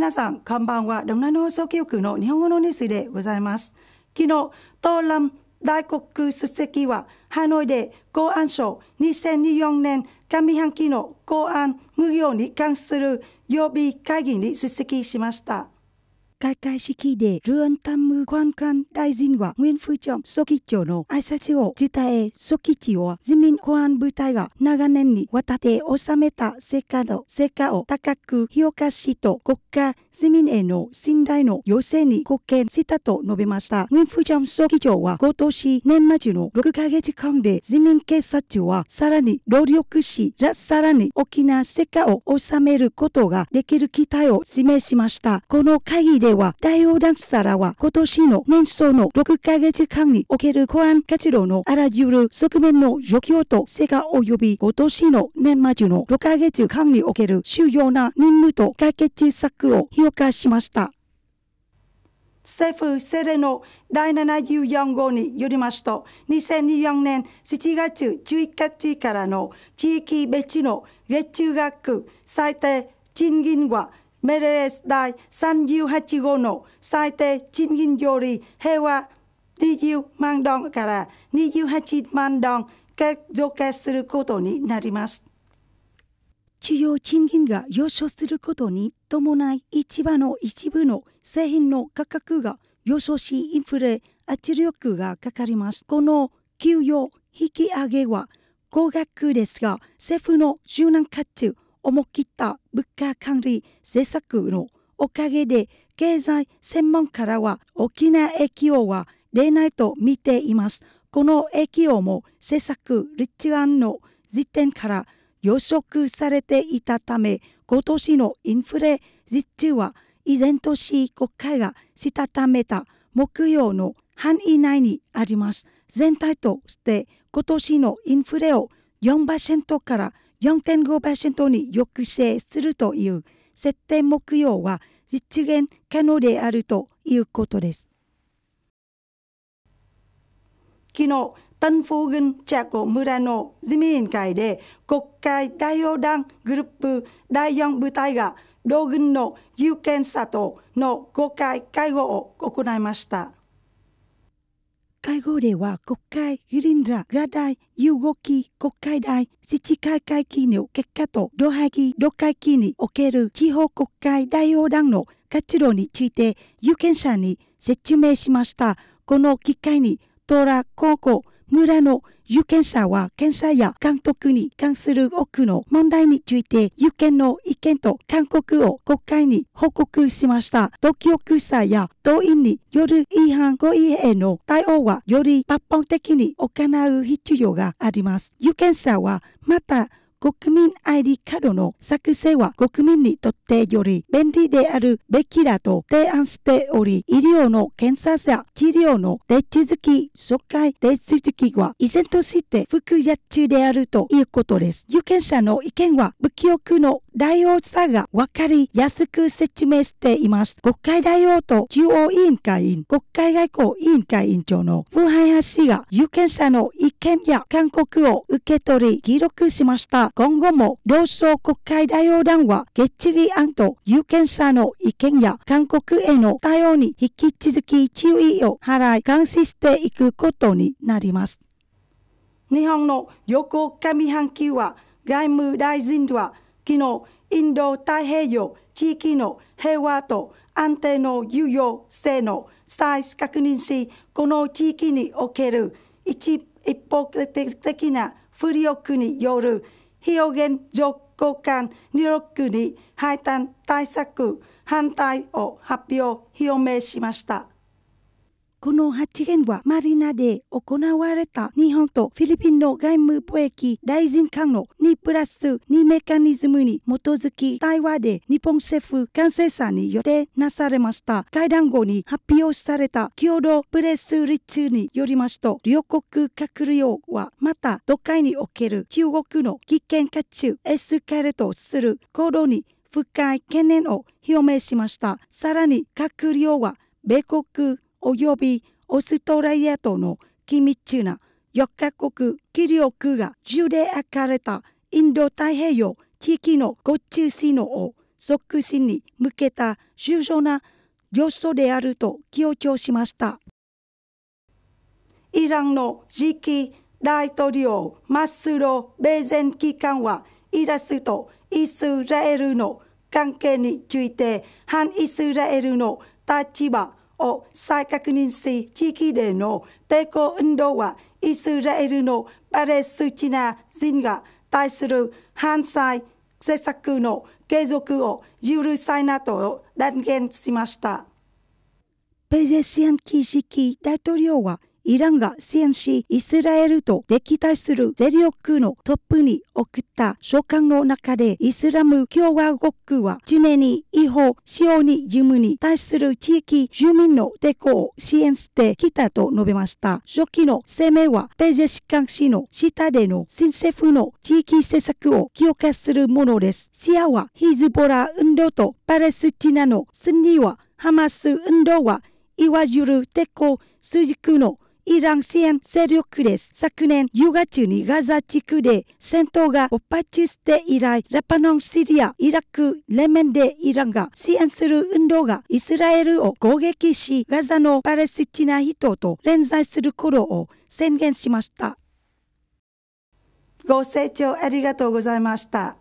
皆さん、こんばんは。ロンナの放送局の日本語のニュースでございます。昨日、トー大国主席は、ハノイで公安省2024年上半期の公安無業に関する予備会議に出席しました。開会式でルーンタム官官大臣は元副長書記長の挨拶を伝えソキチを自民公安部隊が長年にわたって収めた成果の成果を高く評価しと国家市民への信頼の要請に貢献したと述べました。ウィン・フジャン総議長は今年年末の6ヶ月間で市民警察庁はさらに労力し、さらに大きな成果を収めることができる期待を示しました。この会議では、大横断したらは今年の年初の6ヶ月間における公安活動のあらゆる側面の状況と成果及び今年の年末の6ヶ月間における主要な任務と解決策を表しました。政府セレの第74号によりますと、2024年7月11日からの地域別の月中学最低賃金は、メレレス第38号の最低賃金より平和20万ドンから28万ドン増加することになります。主要賃金が上昇することに伴い市場の一部の製品の価格が上昇しインフレ圧力がかかります。この給与引き上げは高額ですが政府の柔軟かつ思い切った物価管理政策のおかげで経済専門家らは大きな影響は出ないと見ています。この影響も政策立案の時点から予測されていたため、今年のインフレ実は依然とし国会がしたためた目標の範囲内にあります。全体として今年のインフレを4%から4.5%に抑制するという設定目標は実現可能であるということです。昨日ンフォーグンチャコ村の自民会で国会代表団グループ第4部隊が同軍の有権者との公開会合を行いました。会合では国会議員らが第15期国会第自治会会期の結果と同廃期同会期における地方国会代表団の活動について有権者に説明しました。この機会に東羅高校村の有権者は検査や監督に関する多くの問題について有権の意見と勧告を国会に報告しました。東京区裁や党員による違反合意への対応はより抜本的に行う必要があります。有権者はまた国民 ID カードの作成は国民にとってより便利であるべきだと提案しており、医療の検査者、治療の手続き、紹介手続きは依然として服薬中であるということです。有権者の意見は、武器欲の大王さがわかりやすく説明しています。国会大王と中央委員会員、国会外交委員会委員長のブハイハ氏が有権者の意見や勧告を受け取り記録しました。今後も両省国会大王団は決議案と有権者の意見や勧告への対応に引き続き注意を払い監視していくことになります。日本の旅行上半期は外務大臣は昨日、インド太平洋地域の平和と安定の有用性の再確認し、この地域における一方的な不力による表現上交換入力に配達対策反対を発表表明しました。この発言はマリナで行われた日本とフィリピンの外務貿易大臣間の2プラス2メカニズムに基づき対話で日本政府関係者に予定なされました。会談後に発表された共同プレスリッによりますと、両国閣僚はまた都会における中国の危険かつエスカレートする行動に深い懸念を表明しました。さらに閣僚は米国及びオーストラリアとの機密な4カ国気力が重で開かれたインド太平洋地域のご中心の促進に向けた重要な要素であると強調しました。イランの次期大統領マスロ・ベゼン機関はイラスとイスラエルの関係について反イスラエルの立場を再確認し、地域での抵抗運動は、イスラエルのパレスチナ人が対する反対政策の継続を許さないと断言しました。ペゼシアン・キシキ大統領は、イランが支援し、イスラエルと敵対する勢力のトップに送った書簡の中で、イスラム共和国は常に違法使用に義務に対する地域住民の抵抗を支援してきたと述べました。初期の声明は、ペジェカン氏の下での新政府の地域政策を強化するものです。シアはヒズボラ運動とパレスチナのスンニはハマス運動はいわゆる抵抗、数軸のイラン支援勢力です。昨年、夕方にガザ地区で戦闘が勃発して以来、ラパノン、シリア、イラク、レメンでイランが支援する運動がイスラエルを攻撃し、ガザのパレスチナ人と連在することを宣言しました。ご清聴ありがとうございました。